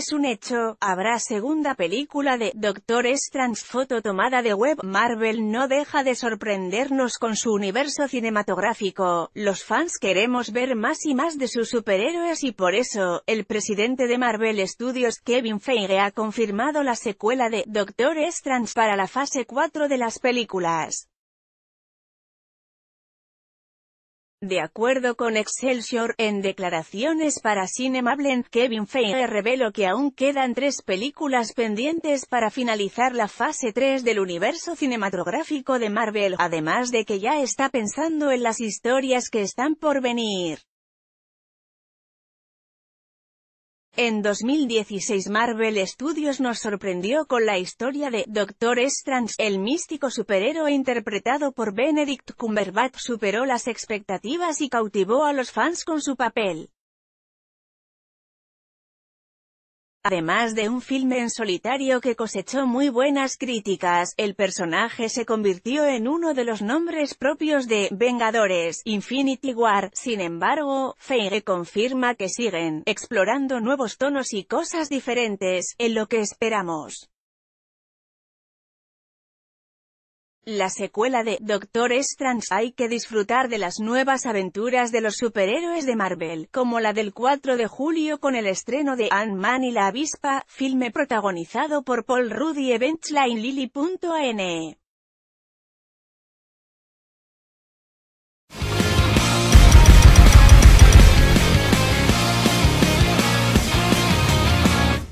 Es un hecho, habrá segunda película de Doctor Strange foto tomada de web. Marvel no deja de sorprendernos con su universo cinematográfico. Los fans queremos ver más y más de sus superhéroes y por eso, el presidente de Marvel Studios Kevin Feige ha confirmado la secuela de Doctor Strange para la fase 4 de las películas. De acuerdo con Excelsior, en declaraciones para CinemaBlend, Kevin Feige reveló que aún quedan tres películas pendientes para finalizar la fase 3 del universo cinematográfico de Marvel, además de que ya está pensando en las historias que están por venir. En 2016 Marvel Studios nos sorprendió con la historia de Doctor Strange, el místico superhéroe interpretado por Benedict Cumberbatch superó las expectativas y cautivó a los fans con su papel. Además de un filme en solitario que cosechó muy buenas críticas, el personaje se convirtió en uno de los nombres propios de Vengadores Infinity War. Sin embargo, Feige confirma que siguen explorando nuevos tonos y cosas diferentes, en lo que esperamos. la secuela de Doctor Strange. Hay que disfrutar de las nuevas aventuras de los superhéroes de Marvel, como la del 4 de julio con el estreno de Ant-Man y la avispa, filme protagonizado por Paul Rudy Eventsline Lily.ne.